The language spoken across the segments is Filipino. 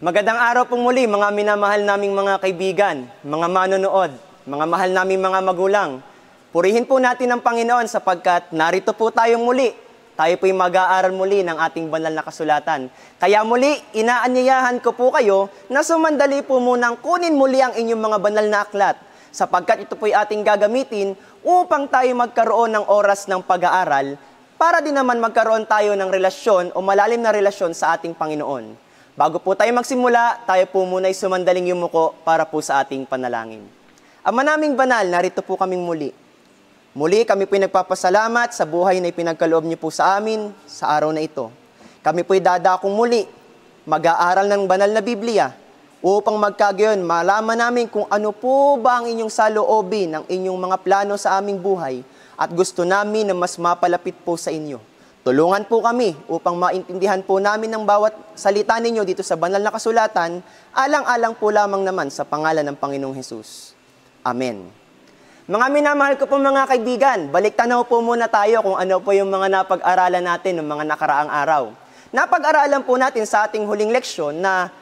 Magandang araw po muli mga minamahal naming mga kaibigan, mga manonood, mga mahal naming mga magulang. Purihin po natin ang Panginoon sapagkat narito po tayo muli. Tayo po'y mag-aaral muli ng ating banal na kasulatan. Kaya muli, inaanyayahan ko po kayo na sumandali po munang kunin muli ang inyong mga banal na aklat sapagkat ito po'y ating gagamitin upang tayo magkaroon ng oras ng pag-aaral para din naman magkaroon tayo ng relasyon o malalim na relasyon sa ating Panginoon. Bago po tayo magsimula, tayo po muna ay sumandaling yumuko para po sa ating panalangin. Ama naming banal, narito po kaming muli. Muli kami po'y nagpapasalamat sa buhay na ipinagkaloob niyo po sa amin sa araw na ito. Kami po'y dadakong muli, mag-aaral ng banal na Biblia, upang magkagayon malaman namin kung ano po ba ang inyong saloobin, ng inyong mga plano sa aming buhay at gusto namin na mas mapalapit po sa inyo. Tulungan po kami upang maintindihan po namin ang bawat salita ninyo dito sa banal na kasulatan, alang-alang po lamang naman sa pangalan ng Panginoong Hesus. Amen. Mga minamahal ko po mga kaibigan, balik tanaw po muna tayo kung ano po yung mga napag-aralan natin ng mga nakaraang araw. Napag-aralan po natin sa ating huling leksyon na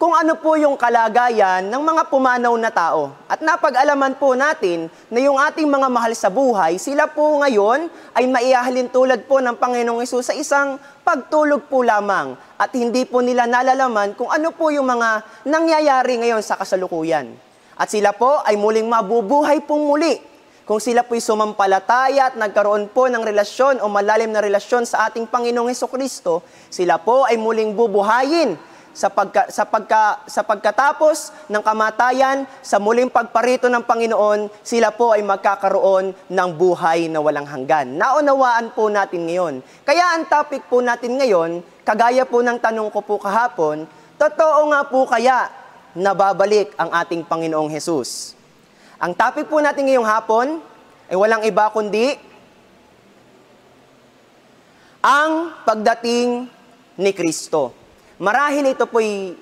kung ano po yung kalagayan ng mga pumanaw na tao. At napag-alaman po natin na yung ating mga mahal sa buhay, sila po ngayon ay maiahalin tulad po ng Panginoong Isus sa isang pagtulog po lamang at hindi po nila nalalaman kung ano po yung mga nangyayari ngayon sa kasalukuyan. At sila po ay muling mabubuhay pong muli kung sila po'y sumampalataya at nagkaroon po ng relasyon o malalim na relasyon sa ating Panginoong Heso Kristo, sila po ay muling bubuhayin sa, pagka, sa, pagka, sa pagkatapos ng kamatayan, sa muling pagparito ng Panginoon, sila po ay magkakaroon ng buhay na walang hanggan. Naunawaan po natin ngayon. Kaya ang topic po natin ngayon, kagaya po ng tanong ko po kahapon, totoo nga po kaya nababalik ang ating Panginoong Hesus? Ang topic po natin ngayong hapon ay walang iba kundi ang pagdating ni Kristo. Marahil ito po'y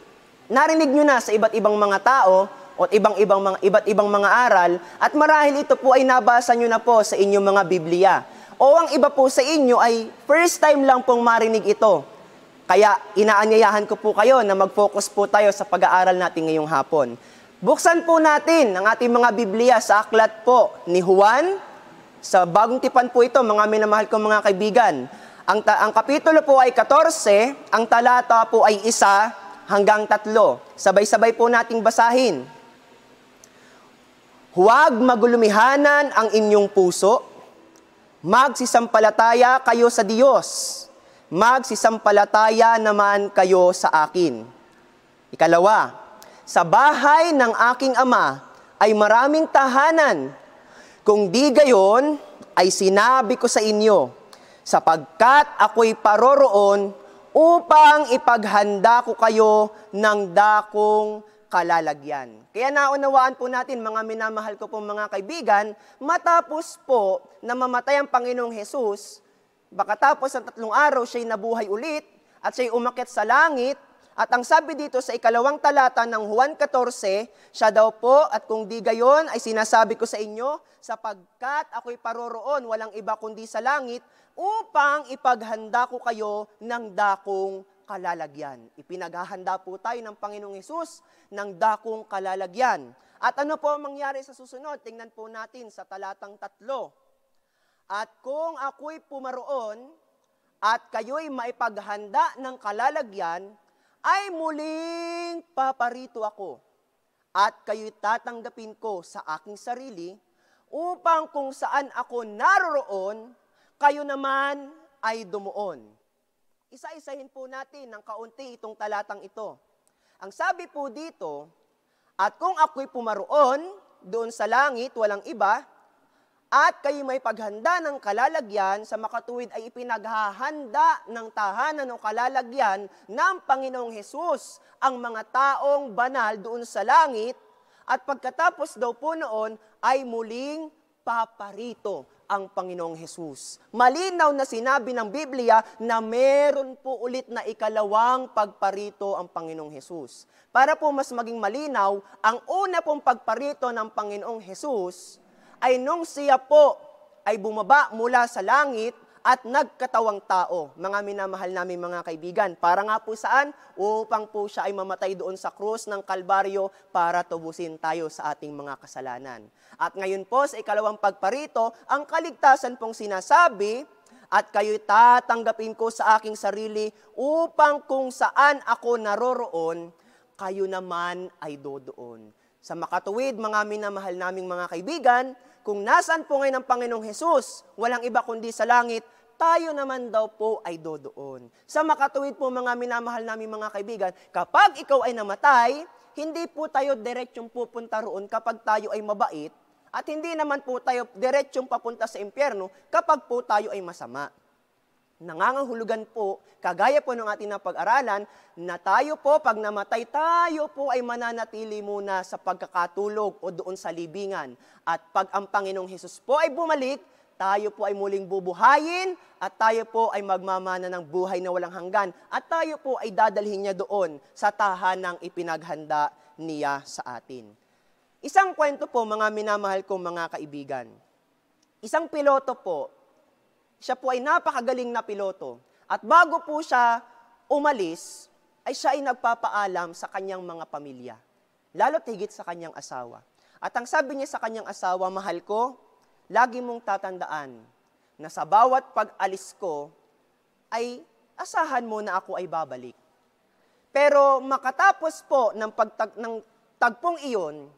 narinig nyo na sa iba't ibang mga tao o ibang-ibang mga, iba't ibang mga aral at marahil ito po ay nabasa nyo na po sa inyong mga Biblia. O ang iba po sa inyo ay first time lang pong marinig ito. Kaya inaanyayahan ko po kayo na mag-focus po tayo sa pag-aaral natin ngayong hapon. Buksan po natin ang ating mga Biblia sa aklat po ni Juan. Sa bagong tipan po ito, mga minamahal kong mga kaibigan. Ang, ta- ang kapitulo po ay 14, ang talata po ay isa hanggang tatlo. Sabay-sabay po nating basahin. Huwag magulumihanan ang inyong puso. Magsisampalataya kayo sa Diyos. Magsisampalataya naman kayo sa akin. Ikalawa, sa bahay ng aking ama ay maraming tahanan. Kung di gayon, ay sinabi ko sa inyo, sapagkat ako'y paroroon upang ipaghanda ko kayo ng dakong kalalagyan. Kaya naunawaan po natin, mga minamahal ko pong mga kaibigan, matapos po na mamatay ang Panginoong Hesus, baka tapos ng tatlong araw siya'y nabuhay ulit at siya'y umakyat sa langit, at ang sabi dito sa ikalawang talata ng Juan 14, siya daw po, at kung di gayon ay sinasabi ko sa inyo, sapagkat ako'y paroroon, walang iba kundi sa langit, upang ipaghanda ko kayo ng dakong kalalagyan. Ipinaghahanda po tayo ng Panginoong Isus ng dakong kalalagyan. At ano po ang mangyari sa susunod? Tingnan po natin sa talatang tatlo. At kung ako'y pumaroon at kayo'y maipaghanda ng kalalagyan, ay muling paparito ako at kayo'y tatanggapin ko sa aking sarili upang kung saan ako naroroon, kayo naman ay dumuon. Isa-isahin po natin ng kaunti itong talatang ito. Ang sabi po dito, at kung ako'y pumaroon, doon sa langit, walang iba, at kayo may paghanda ng kalalagyan sa makatuwid ay ipinaghahanda ng tahanan o kalalagyan ng Panginoong Hesus ang mga taong banal doon sa langit at pagkatapos daw po noon ay muling paparito ang Panginoong Hesus. Malinaw na sinabi ng Biblia na meron po ulit na ikalawang pagparito ang Panginoong Hesus. Para po mas maging malinaw, ang una pong pagparito ng Panginoong Hesus ay nung siya po ay bumaba mula sa langit at nagkatawang tao, mga minamahal namin mga kaibigan. Para nga po saan? Upang po siya ay mamatay doon sa krus ng Kalbaryo para tubusin tayo sa ating mga kasalanan. At ngayon po sa ikalawang pagparito, ang kaligtasan pong sinasabi, at kayo'y tatanggapin ko sa aking sarili upang kung saan ako naroroon, kayo naman ay doon. Sa makatuwid, mga minamahal naming mga kaibigan, kung nasaan po ngayon ang Panginoong Hesus, walang iba kundi sa langit, tayo naman daw po ay dodoon. Sa makatuwid po mga minamahal namin mga kaibigan, kapag ikaw ay namatay, hindi po tayo diretsyong pupunta roon kapag tayo ay mabait at hindi naman po tayo diretsyong papunta sa impyerno kapag po tayo ay masama. Nangangahulugan po, kagaya po ng ating napag-aralan, na tayo po, pag namatay, tayo po ay mananatili muna sa pagkakatulog o doon sa libingan. At pag ang Panginoong Hesus po ay bumalik, tayo po ay muling bubuhayin at tayo po ay magmamana ng buhay na walang hanggan at tayo po ay dadalhin niya doon sa tahanang ipinaghanda niya sa atin. Isang kwento po mga minamahal kong mga kaibigan. Isang piloto po siya po ay napakagaling na piloto. At bago po siya umalis, ay siya ay nagpapaalam sa kanyang mga pamilya. Lalo tigit sa kanyang asawa. At ang sabi niya sa kanyang asawa, Mahal ko, lagi mong tatandaan na sa bawat pag-alis ko, ay asahan mo na ako ay babalik. Pero makatapos po ng, pagtag, ng tagpong iyon,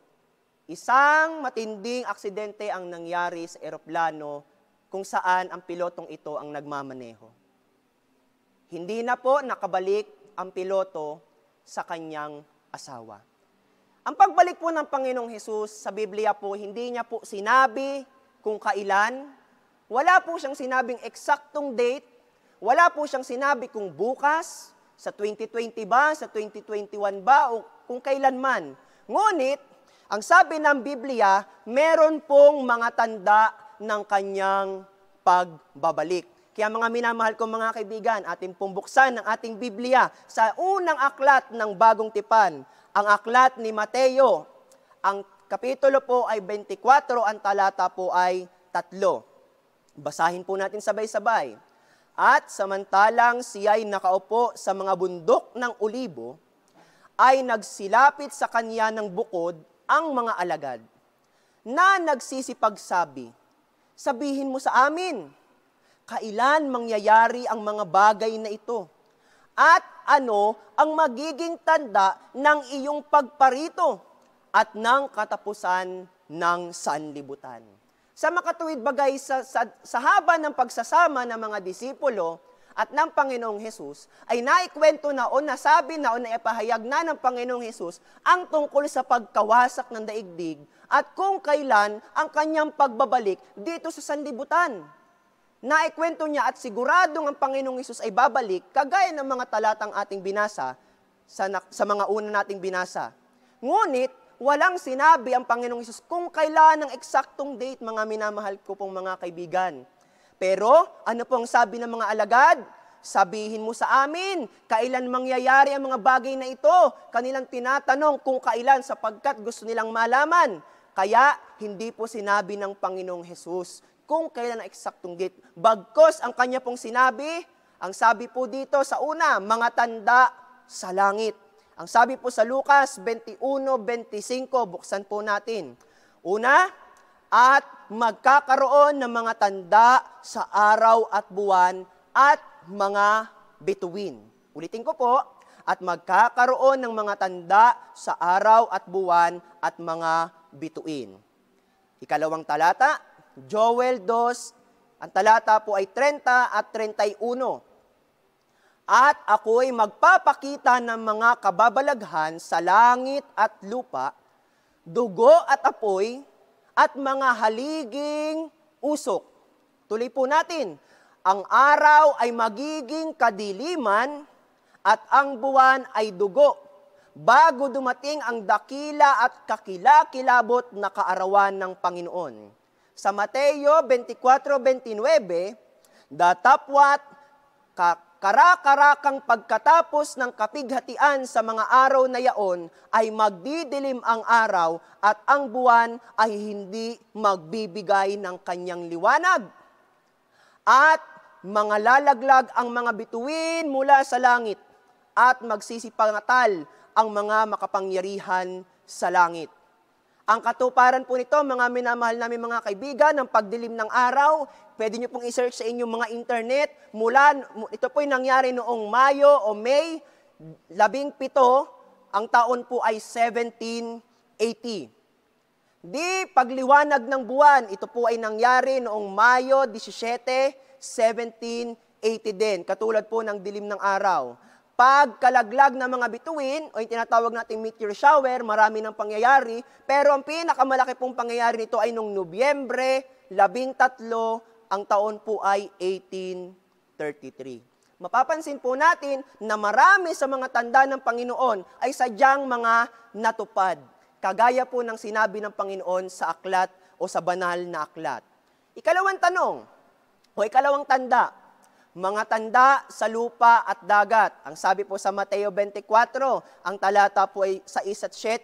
isang matinding aksidente ang nangyari sa eroplano kung saan ang pilotong ito ang nagmamaneho. Hindi na po nakabalik ang piloto sa kanyang asawa. Ang pagbalik po ng Panginoong Hesus sa Biblia po, hindi niya po sinabi kung kailan, wala po siyang sinabing eksaktong date, wala po siyang sinabi kung bukas, sa 2020 ba, sa 2021 ba, o kung kailan man. Ngunit, ang sabi ng Biblia, meron pong mga tanda ng kanyang pagbabalik. Kaya mga minamahal kong mga kaibigan, ating pumbuksan ang ating Biblia sa unang aklat ng Bagong Tipan, ang aklat ni Mateo. Ang kapitulo po ay 24, ang talata po ay 3. Basahin po natin sabay-sabay. At samantalang siya'y nakaupo sa mga bundok ng olibo, ay nagsilapit sa kanya ng bukod ang mga alagad na nagsisipagsabi, sabihin mo sa amin, kailan mangyayari ang mga bagay na ito? At ano ang magiging tanda ng iyong pagparito at ng katapusan ng sanlibutan? Sa makatuwid bagay sa, sa, sa haba ng pagsasama ng mga disipulo, at ng Panginoong Hesus ay naikwento na o nasabi na o naipahayag na ng Panginoong Hesus ang tungkol sa pagkawasak ng daigdig at kung kailan ang kanyang pagbabalik dito sa sandibutan. Naikwento niya at siguradong ang Panginoong Hesus ay babalik kagaya ng mga talatang ating binasa sa, na, sa mga una nating binasa. Ngunit, walang sinabi ang Panginoong Hesus kung kailan ang eksaktong date, mga minamahal ko pong mga kaibigan. Pero ano po ang sabi ng mga alagad? Sabihin mo sa amin, kailan mangyayari ang mga bagay na ito? Kanilang tinatanong kung kailan sapagkat gusto nilang malaman. Kaya hindi po sinabi ng Panginoong Hesus kung kailan ang eksaktong date. Bagkos ang kanya pong sinabi, ang sabi po dito sa una, mga tanda sa langit. Ang sabi po sa Lucas 21:25, buksan po natin. Una, at magkakaroon ng mga tanda sa araw at buwan at mga bituin. Ulitin ko po, at magkakaroon ng mga tanda sa araw at buwan at mga bituin. Ikalawang talata, Joel 2, ang talata po ay 30 at 31. At ako'y magpapakita ng mga kababalaghan sa langit at lupa, dugo at apoy at mga haliging usok. Tuloy po natin. Ang araw ay magiging kadiliman at ang buwan ay dugo bago dumating ang dakila at kakilakilabot na kaarawan ng Panginoon. Sa Mateo 24:29, datapwat kak karakarakang pagkatapos ng kapighatian sa mga araw na yaon ay magdidilim ang araw at ang buwan ay hindi magbibigay ng kanyang liwanag. At mga lalaglag ang mga bituin mula sa langit at magsisipangatal ang mga makapangyarihan sa langit. Ang katuparan po nito, mga minamahal namin mga kaibigan, ng pagdilim ng araw, pwede nyo pong isearch sa inyong mga internet. Mula, ito po po'y nangyari noong Mayo o May, labing pito, ang taon po ay 1780. Di pagliwanag ng buwan, ito po ay nangyari noong Mayo 17, 1780 din, katulad po ng dilim ng araw pagkalaglag ng mga bituin o yung tinatawag nating meteor shower, marami ng pangyayari. Pero ang pinakamalaki pong pangyayari nito ay noong Nobyembre 13, ang taon po ay 1833 mapapansin po natin na marami sa mga tanda ng Panginoon ay sadyang mga natupad. Kagaya po ng sinabi ng Panginoon sa aklat o sa banal na aklat. Ikalawang tanong, o ikalawang tanda, mga tanda sa lupa at dagat. Ang sabi po sa Mateo 24, ang talata po ay sa at 7.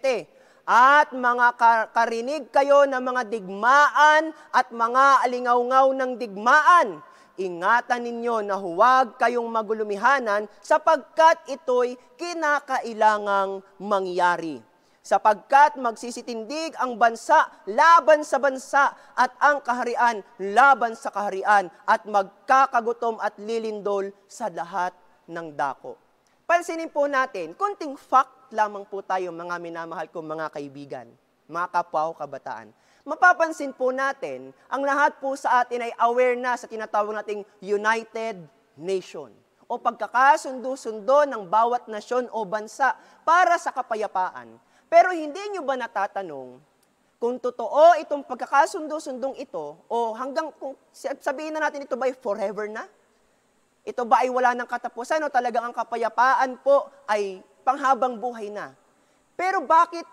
At mga karinig kayo ng mga digmaan at mga alingaungaw ng digmaan. Ingatan ninyo na huwag kayong magulumihanan sapagkat ito'y kinakailangang mangyari sapagkat magsisitindig ang bansa laban sa bansa at ang kaharian laban sa kaharian at magkakagutom at lilindol sa lahat ng dako. Pansinin po natin, kunting fact lamang po tayo mga minamahal kong mga kaibigan, mga kapwa kabataan. Mapapansin po natin, ang lahat po sa atin ay aware na sa tinatawag nating United Nation o pagkakasundo-sundo ng bawat nasyon o bansa para sa kapayapaan. Pero hindi nyo ba natatanong kung totoo itong pagkakasundo-sundong ito o hanggang kung sabihin na natin ito ba ay forever na? Ito ba ay wala ng katapusan o talagang ang kapayapaan po ay panghabang buhay na? Pero bakit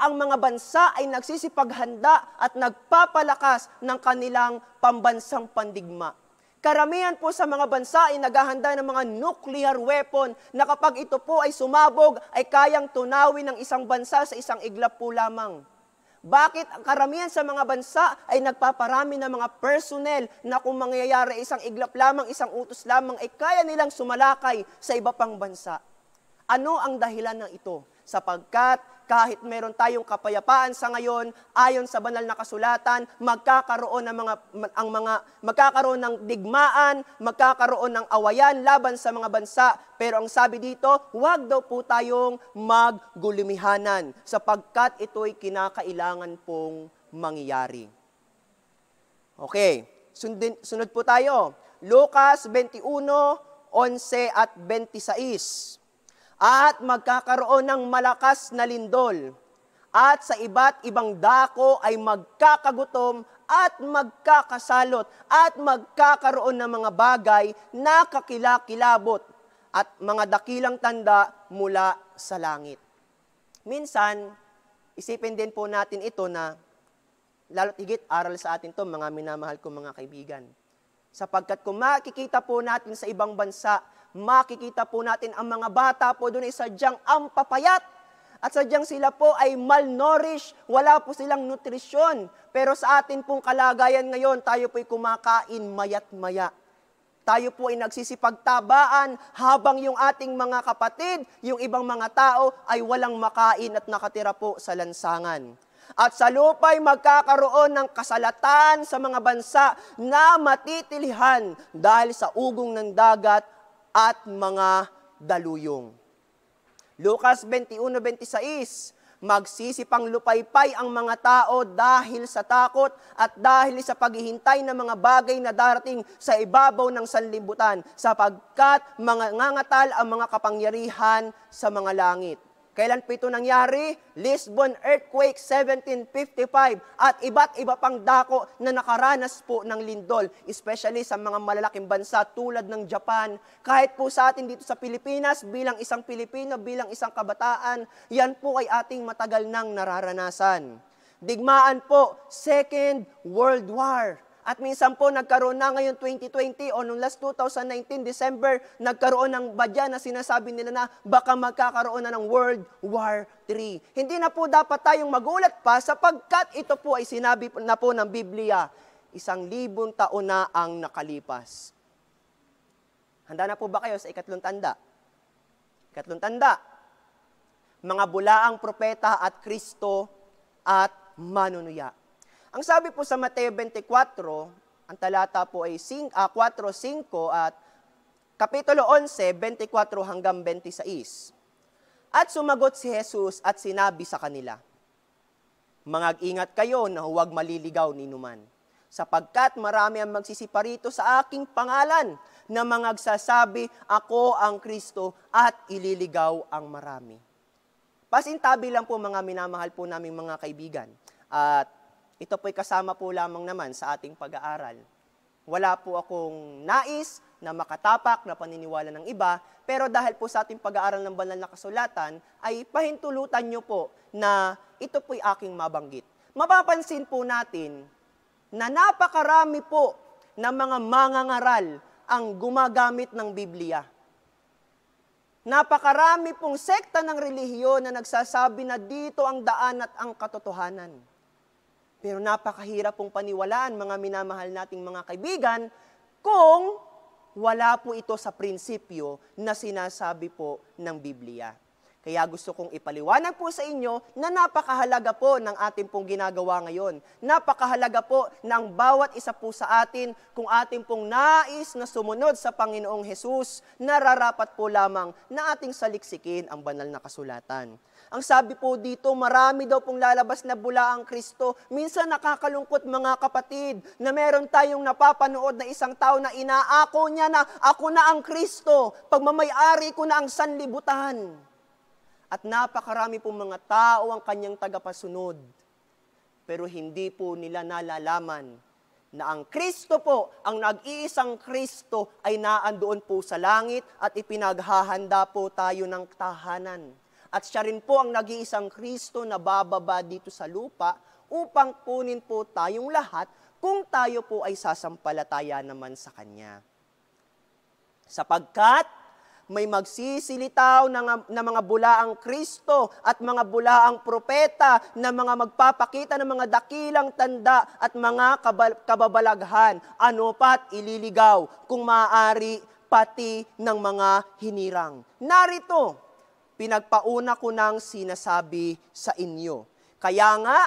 ang mga bansa ay nagsisipaghanda at nagpapalakas ng kanilang pambansang pandigma? Karamihan po sa mga bansa ay naghahanda ng mga nuclear weapon na kapag ito po ay sumabog, ay kayang tunawin ng isang bansa sa isang iglap po lamang. Bakit karamihan sa mga bansa ay nagpaparami ng mga personnel na kung mangyayari isang iglap lamang, isang utos lamang, ay kaya nilang sumalakay sa iba pang bansa? Ano ang dahilan ng ito? Sapagkat kahit meron tayong kapayapaan sa ngayon, ayon sa banal na kasulatan, magkakaroon ng mga, ang mga, magkakaroon ng digmaan, magkakaroon ng awayan laban sa mga bansa. Pero ang sabi dito, huwag daw po tayong maggulumihanan sapagkat ito'y kinakailangan pong mangyari. Okay, Sundin, sunod po tayo. Lucas 21, 11 at 26 at magkakaroon ng malakas na lindol. At sa iba't ibang dako ay magkakagutom at magkakasalot at magkakaroon ng mga bagay na kakilakilabot at mga dakilang tanda mula sa langit. Minsan, isipin din po natin ito na lalo't higit aral sa atin to mga minamahal kong mga kaibigan. Sapagkat kung makikita po natin sa ibang bansa makikita po natin ang mga bata po doon ay sadyang papayat At sadyang sila po ay malnourished, wala po silang nutrisyon. Pero sa atin pong kalagayan ngayon, tayo po ay kumakain mayat-maya. Tayo po ay nagsisipagtabaan habang yung ating mga kapatid, yung ibang mga tao ay walang makain at nakatira po sa lansangan. At sa lupa'y magkakaroon ng kasalatan sa mga bansa na matitilihan dahil sa ugong ng dagat at mga daluyong. Lucas 21:26 Magsisipang lupaypay ang mga tao dahil sa takot at dahil sa paghihintay ng mga bagay na darating sa ibabaw ng sanlibutan sapagkat mga ngangatal ang mga kapangyarihan sa mga langit. Kailan po ito nangyari? Lisbon Earthquake 1755 at iba't iba pang dako na nakaranas po ng lindol, especially sa mga malalaking bansa tulad ng Japan. Kahit po sa atin dito sa Pilipinas, bilang isang Pilipino, bilang isang kabataan, yan po ay ating matagal nang nararanasan. Digmaan po, Second World War at minsan po nagkaroon na ngayon 2020 o nung last 2019 December, nagkaroon ng badya na sinasabi nila na baka magkakaroon na ng World War 3. Hindi na po dapat tayong magulat pa sapagkat ito po ay sinabi na po ng Biblia. Isang libon taon na ang nakalipas. Handa na po ba kayo sa ikatlong tanda? Ikatlong tanda, mga bulaang propeta at Kristo at manunuya. Ang sabi po sa Mateo 24, ang talata po ay 4, 5 ah, at Kapitulo 11, 24 hanggang 26. At sumagot si Jesus at sinabi sa kanila, Mangag-ingat kayo na huwag maliligaw ni numan, sapagkat marami ang magsisiparito sa aking pangalan na mangagsasabi, Ako ang Kristo at ililigaw ang marami. Pasintabi lang po mga minamahal po naming mga kaibigan. At ito po'y kasama po lamang naman sa ating pag-aaral. Wala po akong nais na makatapak na paniniwala ng iba, pero dahil po sa ating pag-aaral ng banal na kasulatan, ay pahintulutan nyo po na ito po'y aking mabanggit. Mapapansin po natin na napakarami po ng mga mangangaral ang gumagamit ng Biblia. Napakarami pong sekta ng relihiyon na nagsasabi na dito ang daan at ang katotohanan. Pero napakahirap pong paniwalaan mga minamahal nating mga kaibigan kung wala po ito sa prinsipyo na sinasabi po ng Biblia. Kaya gusto kong ipaliwanag po sa inyo na napakahalaga po ng ating pong ginagawa ngayon. Napakahalaga po ng bawat isa po sa atin kung ating pong nais na sumunod sa Panginoong Hesus, nararapat po lamang na ating saliksikin ang banal na kasulatan. Ang sabi po dito, marami daw pong lalabas na bula ang Kristo. Minsan nakakalungkot mga kapatid na meron tayong napapanood na isang tao na inaako niya na ako na ang Kristo, pagmamayari ko na ang sanlibutan. At napakarami pong mga tao ang kanyang tagapasunod. Pero hindi po nila nalalaman na ang Kristo po, ang nag-iisang Kristo ay naandoon po sa langit at ipinaghahanda po tayo ng tahanan. At siya rin po ang nag-iisang Kristo na bababa dito sa lupa upang kunin po tayong lahat kung tayo po ay sasampalataya naman sa Kanya. Sapagkat may magsisilitaw ng, ng mga bulaang Kristo at mga bulaang propeta na mga magpapakita ng mga dakilang tanda at mga kababalaghan. Ano pa't ililigaw kung maaari pati ng mga hinirang. Narito pinagpauna ko nang sinasabi sa inyo. Kaya nga,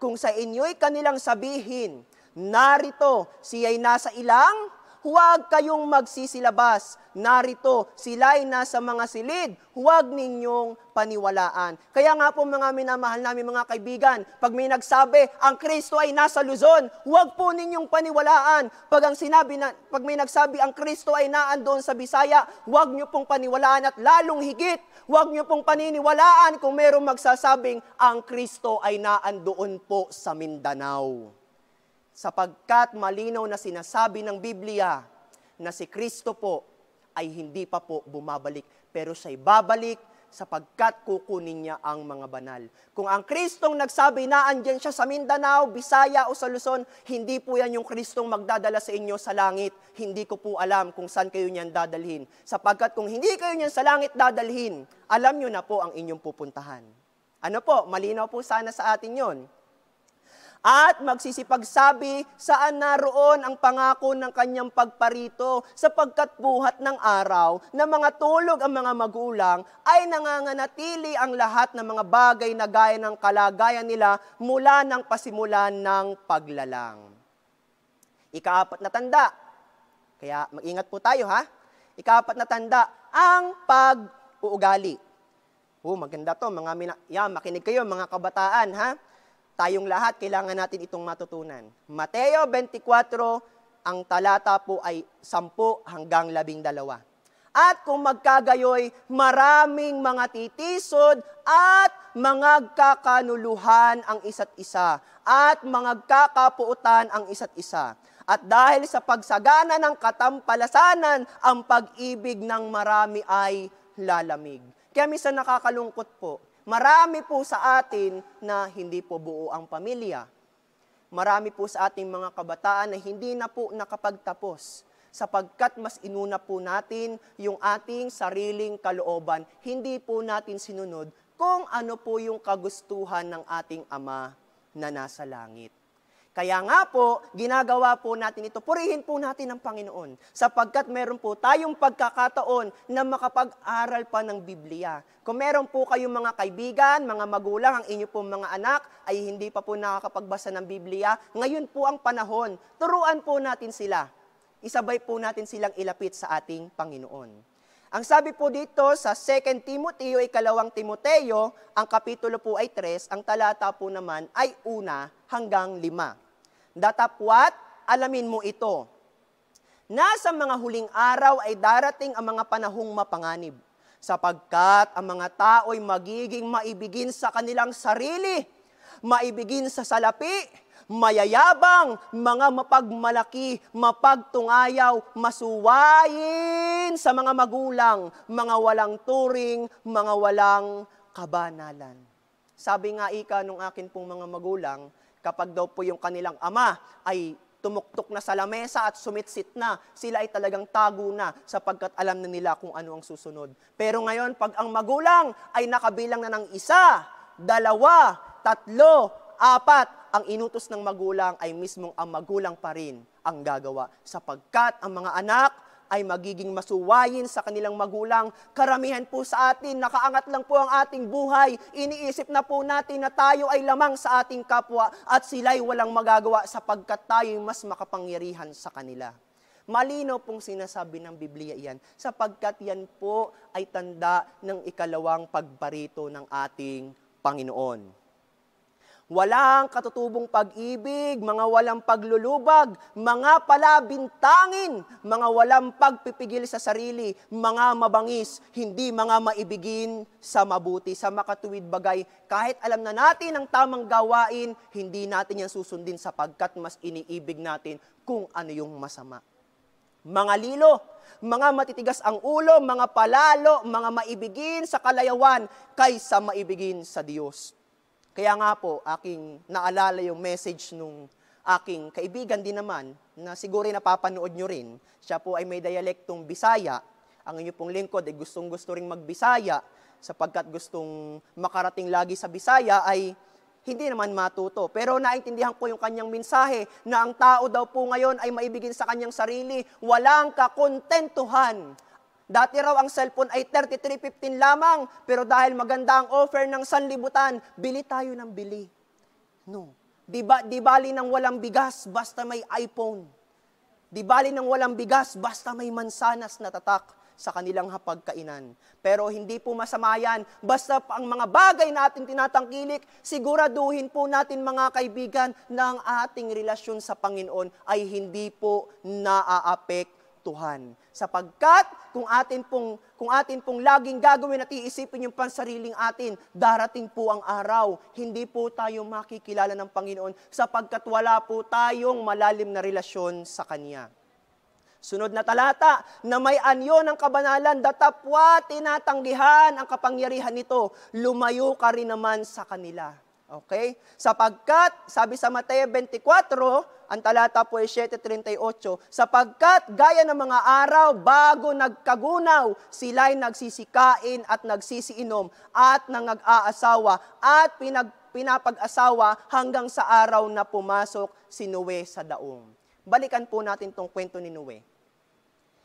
kung sa inyo'y kanilang sabihin, narito, siya'y nasa ilang huwag kayong magsisilabas. Narito, sila'y nasa mga silid, huwag ninyong paniwalaan. Kaya nga po mga minamahal namin mga kaibigan, pag may nagsabi, ang Kristo ay nasa Luzon, huwag po ninyong paniwalaan. Pag, ang sinabi na, pag may nagsabi, ang Kristo ay naandoon sa Bisaya, huwag niyo pong paniwalaan at lalong higit, huwag niyo pong paniniwalaan kung merong magsasabing, ang Kristo ay naandoon po sa Mindanao sapagkat malinaw na sinasabi ng Biblia na si Kristo po ay hindi pa po bumabalik, pero siya'y babalik sapagkat kukunin niya ang mga banal. Kung ang Kristong nagsabi na andyan siya sa Mindanao, Bisaya o sa Luzon, hindi po yan yung Kristong magdadala sa inyo sa langit. Hindi ko po alam kung saan kayo niyan dadalhin. Sapagkat kung hindi kayo niyan sa langit dadalhin, alam niyo na po ang inyong pupuntahan. Ano po, malinaw po sana sa atin yon at magsisipagsabi saan naroon ang pangako ng kanyang pagparito sapagkat buhat ng araw na mga tulog ang mga magulang ay nanganganatili ang lahat ng mga bagay na gaya ng kalagayan nila mula ng pasimulan ng paglalang. Ikaapat na tanda. Kaya mag-ingat po tayo ha. Ikaapat na tanda, ang pag-uugali. Oh, maganda to, mga mina- yeah, makinig kayo mga kabataan ha. Tayong lahat, kailangan natin itong matutunan. Mateo 24, ang talata po ay 10 hanggang 12. At kung magkagayoy, maraming mga titisod at mga kakanuluhan ang isa't isa at mga kakapuutan ang isa't isa. At dahil sa pagsagana ng katampalasanan, ang pag-ibig ng marami ay lalamig. Kaya minsan nakakalungkot po Marami po sa atin na hindi po buo ang pamilya. Marami po sa ating mga kabataan na hindi na po nakapagtapos sapagkat mas inuna po natin yung ating sariling kalooban. Hindi po natin sinunod kung ano po yung kagustuhan ng ating Ama na nasa langit. Kaya nga po, ginagawa po natin ito. Purihin po natin ang Panginoon sapagkat meron po tayong pagkakataon na makapag-aral pa ng Biblia. Kung meron po kayong mga kaibigan, mga magulang, ang inyo pong mga anak ay hindi pa po nakakapagbasa ng Biblia, ngayon po ang panahon. Turuan po natin sila. Isabay po natin silang ilapit sa ating Panginoon. Ang sabi po dito sa 2 Timothy Timoteo, ikalawang Timoteo, ang kapitulo po ay 3, ang talata po naman ay una hanggang 5. Datapwat, alamin mo ito. Nasa mga huling araw ay darating ang mga panahong mapanganib, sapagkat ang mga tao'y magiging maibigin sa kanilang sarili, maibigin sa salapi, mayayabang, mga mapagmalaki, mapagtungayaw, masuwayin sa mga magulang, mga walang turing, mga walang kabanalan. Sabi nga ika nung akin pong mga magulang, kapag daw po yung kanilang ama ay tumuktok na sa lamesa at sumitsit na, sila ay talagang tago na sapagkat alam na nila kung ano ang susunod. Pero ngayon, pag ang magulang ay nakabilang na ng isa, dalawa, tatlo, apat, ang inutos ng magulang ay mismong ang magulang pa rin ang gagawa sapagkat ang mga anak ay magiging masuwayin sa kanilang magulang. Karamihan po sa atin, nakaangat lang po ang ating buhay. Iniisip na po natin na tayo ay lamang sa ating kapwa at sila'y walang magagawa sapagkat tayo'y mas makapangyarihan sa kanila. Malino pong sinasabi ng Biblia iyan sapagkat yan po ay tanda ng ikalawang pagbarito ng ating Panginoon. Walang katutubong pag-ibig, mga walang paglulubag, mga palabintangin, mga walang pagpipigil sa sarili, mga mabangis, hindi mga maibigin sa mabuti, sa makatuwid bagay. Kahit alam na natin ang tamang gawain, hindi natin yan susundin sapagkat mas iniibig natin kung ano yung masama mga lilo, mga matitigas ang ulo, mga palalo, mga maibigin sa kalayawan kaysa maibigin sa Diyos. Kaya nga po, aking naalala yung message nung aking kaibigan din naman na siguro napapanood nyo rin. Siya po ay may dialektong Bisaya. Ang inyo pong lingkod ay gustong-gusto ring bisaya sapagkat gustong makarating lagi sa Bisaya ay hindi naman matuto. Pero naintindihan ko yung kanyang mensahe na ang tao daw po ngayon ay maibigin sa kanyang sarili, walang kakontentuhan Dati raw ang cellphone ay 33.15 lamang, pero dahil maganda ang offer ng sanlibutan, bili tayo ng bili. No. Di, ba, di bali ng walang bigas, basta may iPhone. Di bali ng walang bigas, basta may mansanas na tatak sa kanilang hapagkainan. Pero hindi po masama yan. Basta ang mga bagay na ating tinatangkilik, siguraduhin po natin mga kaibigan na ang ating relasyon sa Panginoon ay hindi po naaapekto katuktuhan. Sapagkat kung atin pong kung atin pong laging gagawin at iisipin yung pansariling atin, darating po ang araw, hindi po tayo makikilala ng Panginoon sapagkat wala po tayong malalim na relasyon sa Kanya. Sunod na talata, na may anyo ng kabanalan, datapwa tinatanggihan ang kapangyarihan nito, lumayo ka rin naman sa kanila. Okay? Sapagkat, sabi sa Mateo 24, ang talata po ay 7.38, sapagkat gaya ng mga araw bago nagkagunaw, sila'y nagsisikain at nagsisiinom at nangag-aasawa at pinag, pinapag-asawa hanggang sa araw na pumasok si Noe sa daong. Balikan po natin tong kwento ni Noe.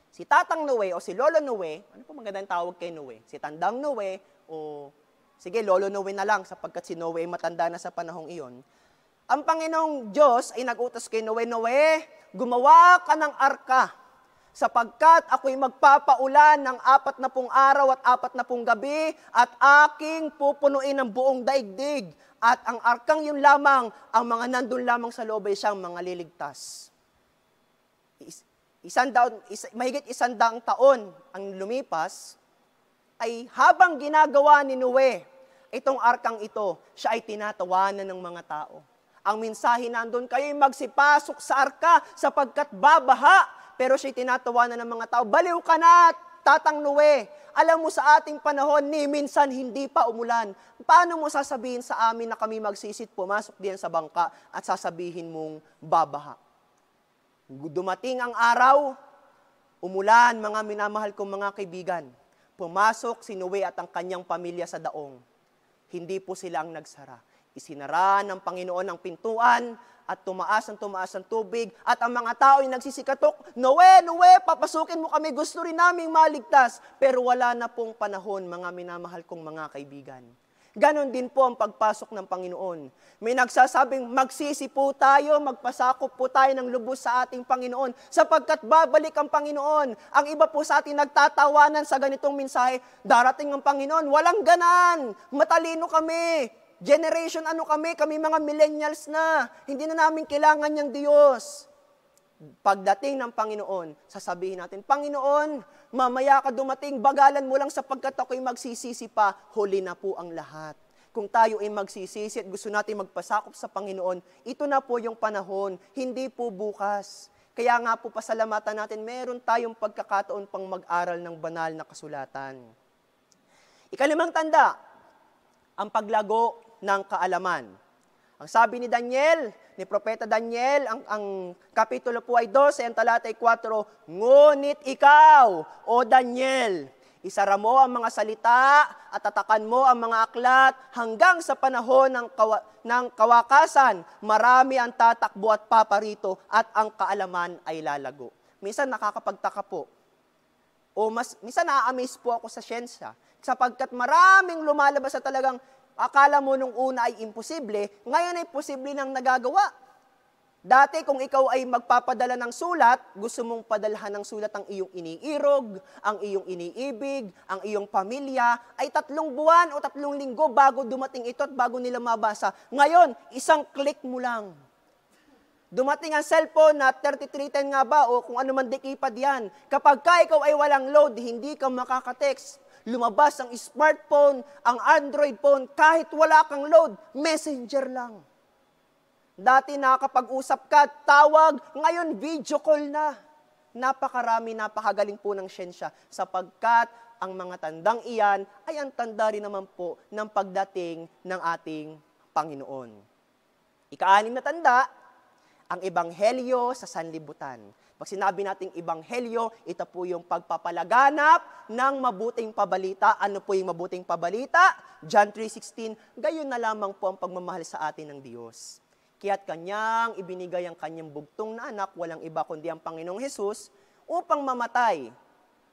Si Tatang Noe o si Lolo Noe, ano po magandang tawag kay Noe? Si Tandang Noe o sige, lolo Noe na lang sapagkat si Noe ay matanda na sa panahong iyon. Ang Panginoong Diyos ay nagutos kay Noe, Noe, gumawa ka ng arka sapagkat ako'y magpapaulan ng apat na pung araw at apat na pung gabi at aking pupunuin ang buong daigdig at ang arkang yun lamang, ang mga nandun lamang sa loob ay siyang mga liligtas. Is, isang daon, is, mahigit isang daang taon ang lumipas, ay habang ginagawa ni Noe Itong arkang ito, siya ay tinatawanan ng mga tao. Ang mensahe nandun, kayo'y magsipasok sa arka sapagkat babaha. Pero siya'y tinatawanan ng mga tao, baliw ka na, tatang Noe. Alam mo sa ating panahon, ni minsan hindi pa umulan. Paano mo sasabihin sa amin na kami magsisit, pumasok diyan sa bangka at sasabihin mong babaha? Dumating ang araw, umulan mga minamahal kong mga kaibigan. Pumasok si Noe at ang kanyang pamilya sa daong hindi po sila ang nagsara. Isinara ng Panginoon ang pintuan at tumaas ang tumaas ang tubig at ang mga tao ay nagsisikatok, Noe, Noe, papasukin mo kami, gusto rin naming maligtas. Pero wala na pong panahon, mga minamahal kong mga kaibigan Ganon din po ang pagpasok ng Panginoon. May nagsasabing magsisi po tayo, magpasakop po tayo ng lubos sa ating Panginoon sapagkat babalik ang Panginoon. Ang iba po sa atin nagtatawanan sa ganitong mensahe, darating ang Panginoon, walang ganan, matalino kami, generation ano kami, kami mga millennials na, hindi na namin kailangan ng Diyos pagdating ng Panginoon, sasabihin natin, Panginoon, mamaya ka dumating, bagalan mo lang sapagkat ako'y magsisisi pa, huli na po ang lahat. Kung tayo ay magsisisi at gusto natin magpasakop sa Panginoon, ito na po yung panahon, hindi po bukas. Kaya nga po pasalamatan natin, meron tayong pagkakataon pang mag-aral ng banal na kasulatan. Ikalimang tanda, ang paglago ng kaalaman. Ang sabi ni Daniel, ni Propeta Daniel, ang, ang kapitulo po ay 12, ang talata ay 4, Ngunit ikaw, O Daniel, isara mo ang mga salita at tatakan mo ang mga aklat hanggang sa panahon ng, kawa- ng kawakasan. Marami ang tatakbo at paparito at ang kaalaman ay lalago. Minsan nakakapagtaka po. O mas, minsan na po ako sa siyensya sapagkat maraming lumalabas sa talagang Akala mo nung una ay imposible, ngayon ay posible nang nagagawa. Dati kung ikaw ay magpapadala ng sulat, gusto mong padalhan ng sulat ang iyong iniirog, ang iyong iniibig, ang iyong pamilya, ay tatlong buwan o tatlong linggo bago dumating ito at bago nila mabasa. Ngayon, isang click mo lang. Dumating ang cellphone na 3310 nga ba o kung ano man dikipad yan. Kapag ka ikaw ay walang load, hindi ka makakatext lumabas ang smartphone, ang Android phone, kahit wala kang load, messenger lang. Dati nakakapag-usap ka, tawag, ngayon video call na. Napakarami, napakagaling po ng siyensya sapagkat ang mga tandang iyan ay ang tanda rin naman po ng pagdating ng ating Panginoon. Ikaanim na tanda, ang Ebanghelyo sa Sanlibutan pag sinabi nating ibanghelyo, ito po yung pagpapalaganap ng mabuting pabalita. Ano po yung mabuting pabalita? John 3.16, gayon na lamang po ang pagmamahal sa atin ng Diyos. Kaya't kanyang ibinigay ang kanyang bugtong na anak, walang iba kundi ang Panginoong Hesus, upang mamatay.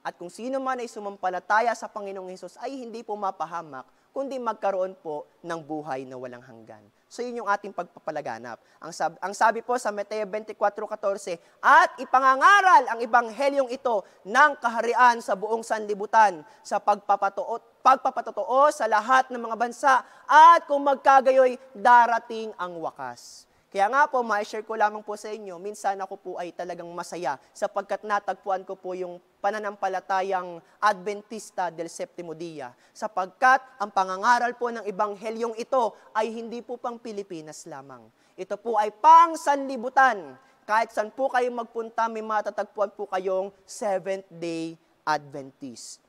At kung sino man ay sumampalataya sa Panginoong Hesus ay hindi po mapahamak, kundi magkaroon po ng buhay na walang hanggan. So yun yung ating pagpapalaganap. Ang, sab- ang sabi po sa Mateo 24:14, at ipangangaral ang ebanghelyong ito ng kaharian sa buong sanlibutan sa pagpapatuot pagpapatotoo sa lahat ng mga bansa at kung magkagayoy darating ang wakas. Kaya nga po, ma-share ko lamang po sa inyo, minsan ako po ay talagang masaya sapagkat natagpuan ko po yung pananampalatayang Adventista del Septimo Dia sapagkat ang pangangaral po ng Ebanghelyong ito ay hindi po pang Pilipinas lamang. Ito po ay pang sanlibutan. Kahit saan po kayo magpunta, may matatagpuan po kayong Seventh-day Adventist.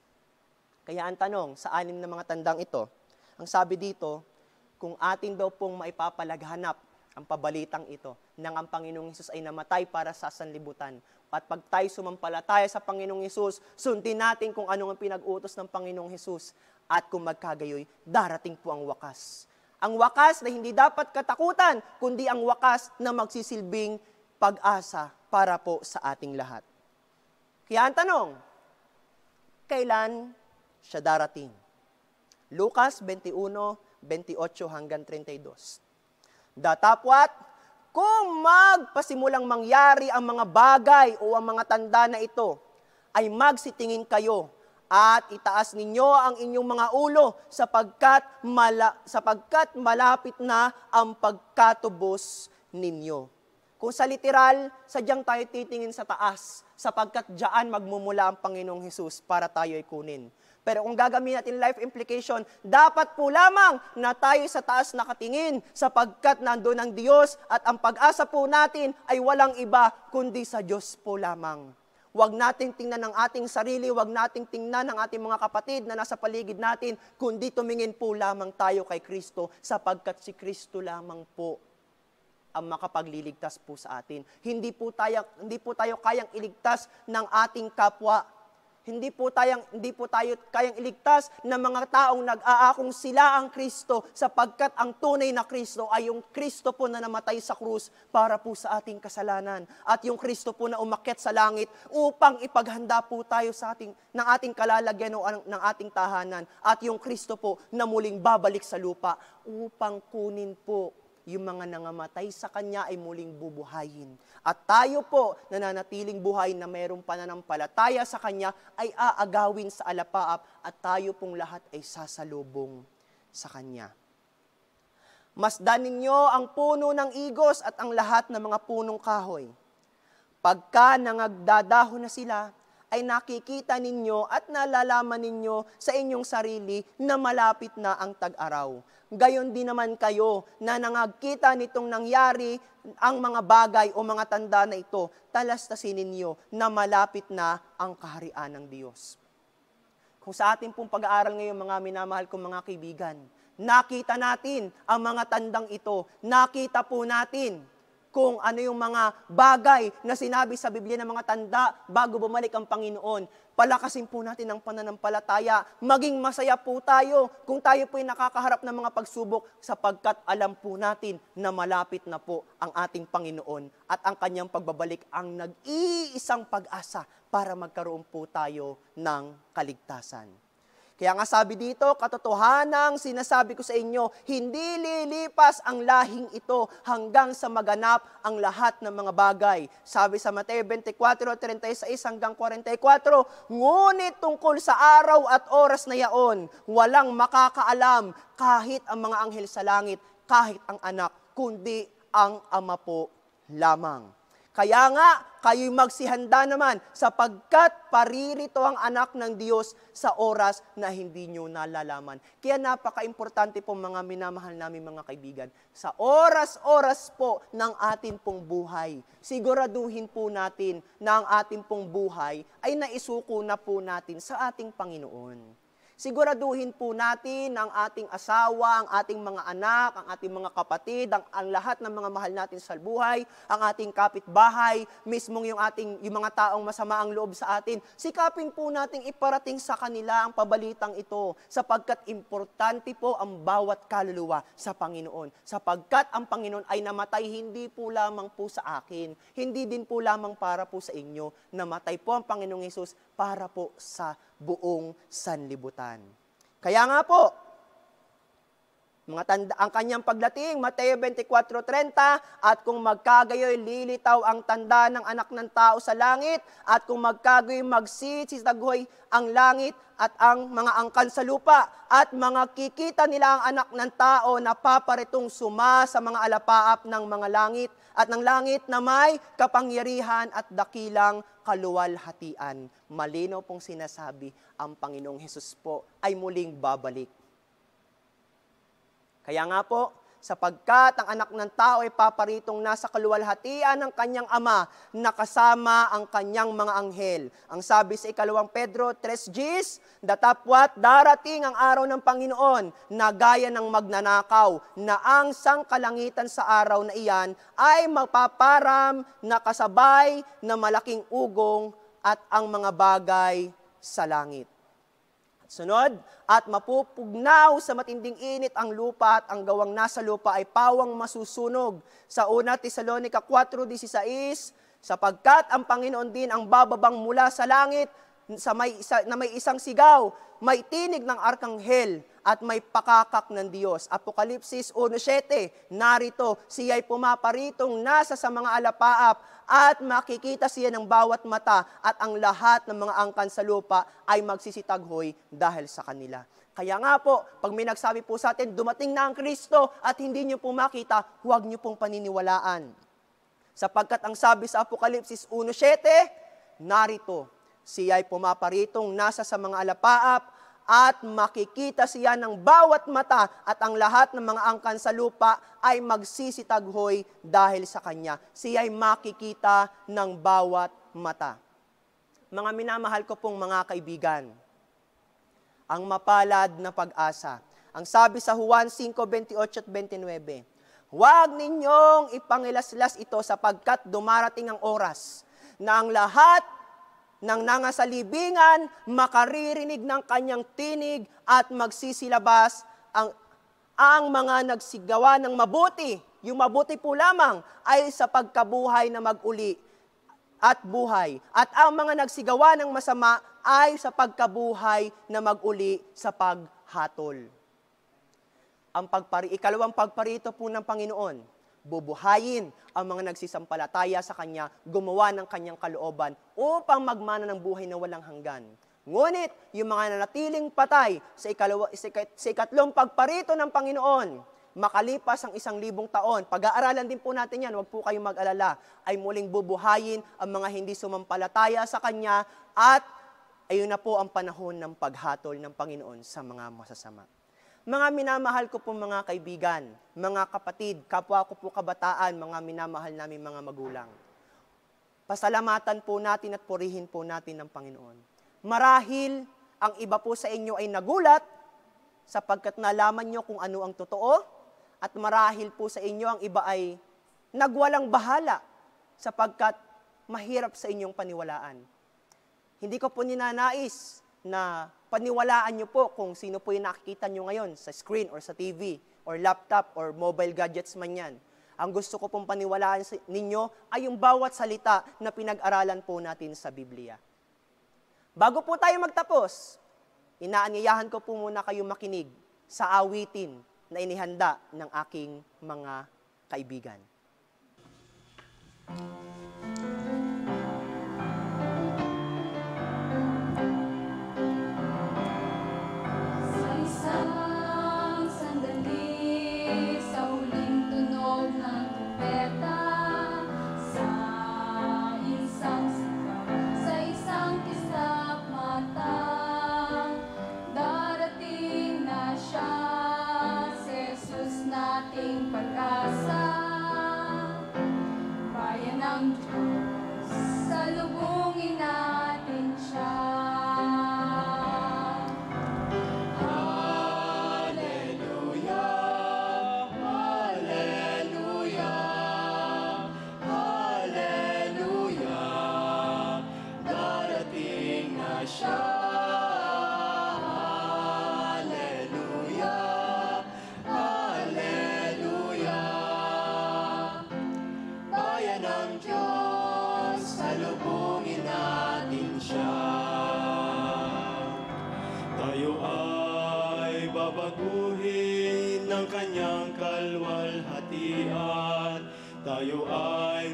Kaya ang tanong sa anim na mga tandang ito, ang sabi dito, kung atin daw pong maipapalaghanap ang pabalitang ito nang ang Panginoong Isus ay namatay para sa sanlibutan. At pag tayo sumampalataya sa Panginoong Isus, sundin natin kung ano ang pinag-utos ng Panginoong Isus. At kung magkagayoy, darating po ang wakas. Ang wakas na hindi dapat katakutan, kundi ang wakas na magsisilbing pag-asa para po sa ating lahat. Kaya ang tanong, kailan siya darating? Lucas 21, 28 hanggang 32. Datapwat, kung magpasimulang mangyari ang mga bagay o ang mga tanda na ito, ay magsitingin kayo at itaas ninyo ang inyong mga ulo sapagkat, mala, sapagkat malapit na ang pagkatubos ninyo. Kung sa literal, sadyang tayo titingin sa taas sapagkat diyan magmumula ang Panginoong Hesus para tayo ay kunin. Pero kung gagamitin natin life implication, dapat po lamang na tayo sa taas nakatingin sapagkat nandoon ang Diyos at ang pag-asa po natin ay walang iba kundi sa Diyos po lamang. Huwag nating tingnan ang ating sarili, huwag nating tingnan ang ating mga kapatid na nasa paligid natin, kundi tumingin po lamang tayo kay Kristo sapagkat si Kristo lamang po ang makapagliligtas po sa atin. Hindi po tayo, hindi po tayo kayang iligtas ng ating kapwa hindi po, tayang, hindi po tayo kayang iligtas ng mga taong nag-aakong sila ang Kristo sapagkat ang tunay na Kristo ay yung Kristo po na namatay sa krus para po sa ating kasalanan at yung Kristo po na umakyat sa langit upang ipaghanda po tayo sa ating, ng ating kalalagyan o ng ating tahanan at yung Kristo po na muling babalik sa lupa upang kunin po yung mga nangamatay sa Kanya ay muling bubuhayin. At tayo po, nananatiling buhay na mayroong pananampalataya sa Kanya, ay aagawin sa alapaap at tayo pong lahat ay sasalubong sa Kanya. Masdan ninyo ang puno ng igos at ang lahat ng mga punong kahoy. Pagka nangagdadaho na sila, ay nakikita ninyo at nalalaman ninyo sa inyong sarili na malapit na ang tag-araw gayon din naman kayo na nangagkita nitong nangyari ang mga bagay o mga tanda na ito, talastasin ninyo na malapit na ang kaharian ng Diyos. Kung sa ating pong pag-aaral ngayon, mga minamahal kong mga kaibigan, nakita natin ang mga tandang ito. Nakita po natin kung ano yung mga bagay na sinabi sa Biblia ng mga tanda bago bumalik ang Panginoon. Palakasin po natin ang pananampalataya. Maging masaya po tayo kung tayo po ay nakakaharap ng mga pagsubok sapagkat alam po natin na malapit na po ang ating Panginoon at ang kanyang pagbabalik ang nag-iisang pag-asa para magkaroon po tayo ng kaligtasan. Kaya nga sabi dito, katotohanang sinasabi ko sa inyo, hindi lilipas ang lahing ito hanggang sa maganap ang lahat ng mga bagay. Sabi sa Mateo 24:36 hanggang 44, Ngunit tungkol sa araw at oras na yaon, walang makakaalam kahit ang mga anghel sa langit, kahit ang anak, kundi ang ama po lamang. Kaya nga, kayo'y magsihanda naman sapagkat paririto ang anak ng Diyos sa oras na hindi nyo nalalaman. Kaya napaka-importante po mga minamahal namin mga kaibigan, sa oras-oras po ng atin pong buhay, siguraduhin po natin na ang ating pong buhay ay naisuko na po natin sa ating Panginoon. Siguraduhin po natin ang ating asawa, ang ating mga anak, ang ating mga kapatid, ang, ang lahat ng mga mahal natin sa buhay, ang ating kapitbahay, mismo yung, ating, yung mga taong masama ang loob sa atin. Sikapin po natin iparating sa kanila ang pabalitang ito sapagkat importante po ang bawat kaluluwa sa Panginoon. Sapagkat ang Panginoon ay namatay hindi po lamang po sa akin, hindi din po lamang para po sa inyo. Namatay po ang Panginoong Yesus para po sa buong sanlibutan. Kaya nga po, mga tanda, ang kanyang paglating, Mateo 24.30, at kung magkagayoy lilitaw ang tanda ng anak ng tao sa langit, at kung magkagayoy magsit, ang langit at ang mga angkan sa lupa, at mga kikita nila ang anak ng tao na paparitong suma sa mga alapaap ng mga langit at ng langit na may kapangyarihan at dakilang kaluwalhatian. Malino pong sinasabi ang Panginoong Hesus po ay muling babalik. Kaya nga po, sapagkat ang anak ng tao ay paparitong nasa kaluwalhatian ng kanyang ama nakasama ang kanyang mga anghel. Ang sabi sa ikalawang Pedro 3 Gs, datapwat darating ang araw ng Panginoon na gaya ng magnanakaw na ang sangkalangitan sa araw na iyan ay mapaparam na kasabay na malaking ugong at ang mga bagay sa langit. Sunod, at mapupugnaw sa matinding init ang lupa at ang gawang nasa lupa ay pawang masusunog. Sa 1 Tesalonica 4.16, sapagkat ang Panginoon din ang bababang mula sa langit sa may, isa, na may isang sigaw, may tinig ng arkanghel at may pakakak ng Diyos. Apokalipsis 1.7, narito, siya'y pumaparitong nasa sa mga alapaap at makikita siya ng bawat mata at ang lahat ng mga angkan sa lupa ay magsisitaghoy dahil sa kanila. Kaya nga po, pag may nagsabi po sa atin, dumating na ang Kristo at hindi niyo po makita, huwag niyo pong paniniwalaan. Sapagkat ang sabi sa Apokalipsis 1.7, narito, siya ay pumaparitong nasa sa mga alapaap at makikita siya ng bawat mata at ang lahat ng mga angkan sa lupa ay magsisitaghoy dahil sa kanya. Siya ay makikita ng bawat mata. Mga minamahal ko pong mga kaibigan, ang mapalad na pag-asa. Ang sabi sa Juan 5:28 at 29, Huwag ninyong ipangilaslas ito sapagkat dumarating ang oras na ang lahat nang nangasalibingan, makaririnig ng kanyang tinig at magsisilabas ang, ang mga nagsigawa ng mabuti. Yung mabuti po lamang ay sa pagkabuhay na maguli at buhay. At ang mga nagsigawa ng masama ay sa pagkabuhay na maguli sa paghatol. Ang pagpari, ikalawang pagparito po ng Panginoon bubuhayin ang mga nagsisampalataya sa Kanya, gumawa ng Kanyang kalooban upang magmana ng buhay na walang hanggan. Ngunit, yung mga nanatiling patay sa, ikalawa, sa, ikat, ikatlong pagparito ng Panginoon, makalipas ang isang libong taon, pag-aaralan din po natin yan, huwag po kayong mag-alala, ay muling bubuhayin ang mga hindi sumampalataya sa Kanya at ayun na po ang panahon ng paghatol ng Panginoon sa mga masasama. Mga minamahal ko po mga kaibigan, mga kapatid, kapwa ko po kabataan, mga minamahal namin mga magulang. Pasalamatan po natin at purihin po natin ng Panginoon. Marahil ang iba po sa inyo ay nagulat sapagkat nalaman nyo kung ano ang totoo at marahil po sa inyo ang iba ay nagwalang bahala sapagkat mahirap sa inyong paniwalaan. Hindi ko po ninanais na paniwalaan nyo po kung sino po yung nakikita nyo ngayon sa screen or sa TV or laptop or mobile gadgets man yan. Ang gusto ko pong paniwalaan ninyo ay yung bawat salita na pinag-aralan po natin sa Biblia. Bago po tayo magtapos, inaanyayahan ko po muna kayo makinig sa awitin na inihanda ng aking mga kaibigan. Thank you.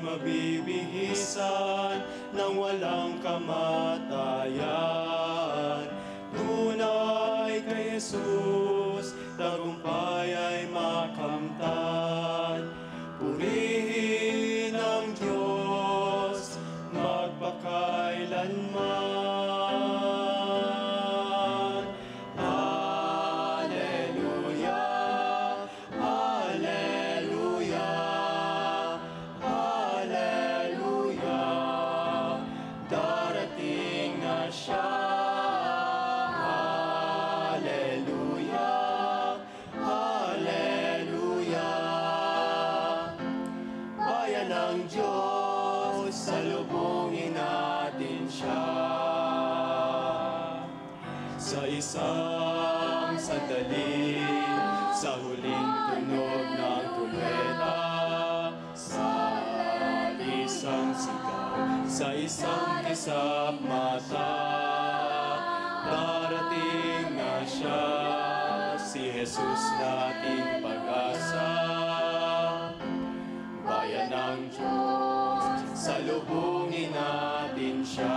mabibihisan ng walang kamatayan. Tunay kay Jesus, tagumpay ay makamtan. sunshine.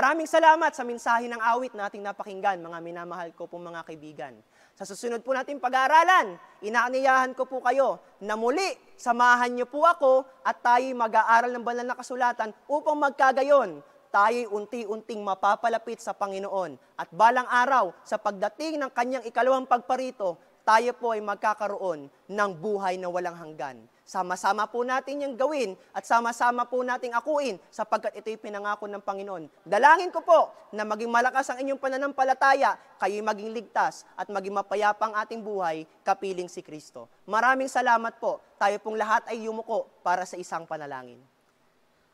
Maraming salamat sa mensahe ng awit na ating napakinggan, mga minamahal ko pong mga kaibigan. Sa susunod po natin pag-aaralan, inaaniyahan ko po kayo na muli samahan niyo po ako at tayo mag-aaral ng banal na kasulatan upang magkagayon tayo'y unti-unting mapapalapit sa Panginoon. At balang araw, sa pagdating ng kanyang ikalawang pagparito, tayo po ay magkakaroon ng buhay na walang hanggan. Sama-sama po natin yung gawin at sama-sama po nating akuin sapagkat ito'y pinangako ng Panginoon. Dalangin ko po na maging malakas ang inyong pananampalataya, kayo'y maging ligtas at maging mapayapang ating buhay kapiling si Kristo. Maraming salamat po. Tayo pong lahat ay yumuko para sa isang panalangin.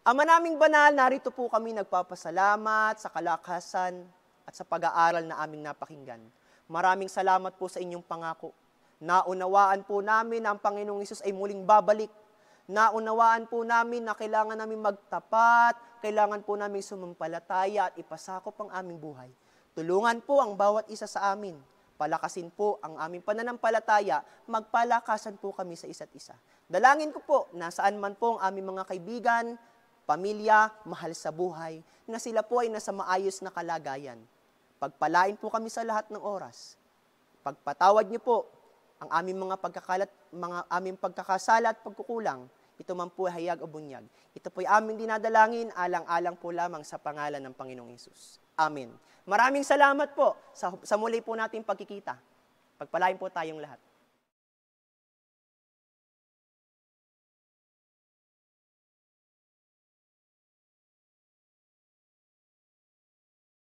Ama naming banal, narito po kami nagpapasalamat sa kalakasan at sa pag-aaral na aming napakinggan. Maraming salamat po sa inyong pangako. Naunawaan po namin na ang Panginoong Isus ay muling babalik. Naunawaan po namin na kailangan namin magtapat, kailangan po namin sumampalataya at ipasakop ang aming buhay. Tulungan po ang bawat isa sa amin. Palakasin po ang aming pananampalataya, magpalakasan po kami sa isa't isa. Dalangin ko po na saan man po ang aming mga kaibigan, pamilya, mahal sa buhay, na sila po ay nasa maayos na kalagayan. Pagpalain po kami sa lahat ng oras. Pagpatawad niyo po ang aming mga pagkakalat, mga aming pagkakasala at pagkukulang. Ito man po hayag o bunyag. Ito po ay aming dinadalangin, alang-alang po lamang sa pangalan ng Panginoong Isus. Amen. Maraming salamat po sa, sa muli po nating pagkikita. Pagpalain po tayong lahat.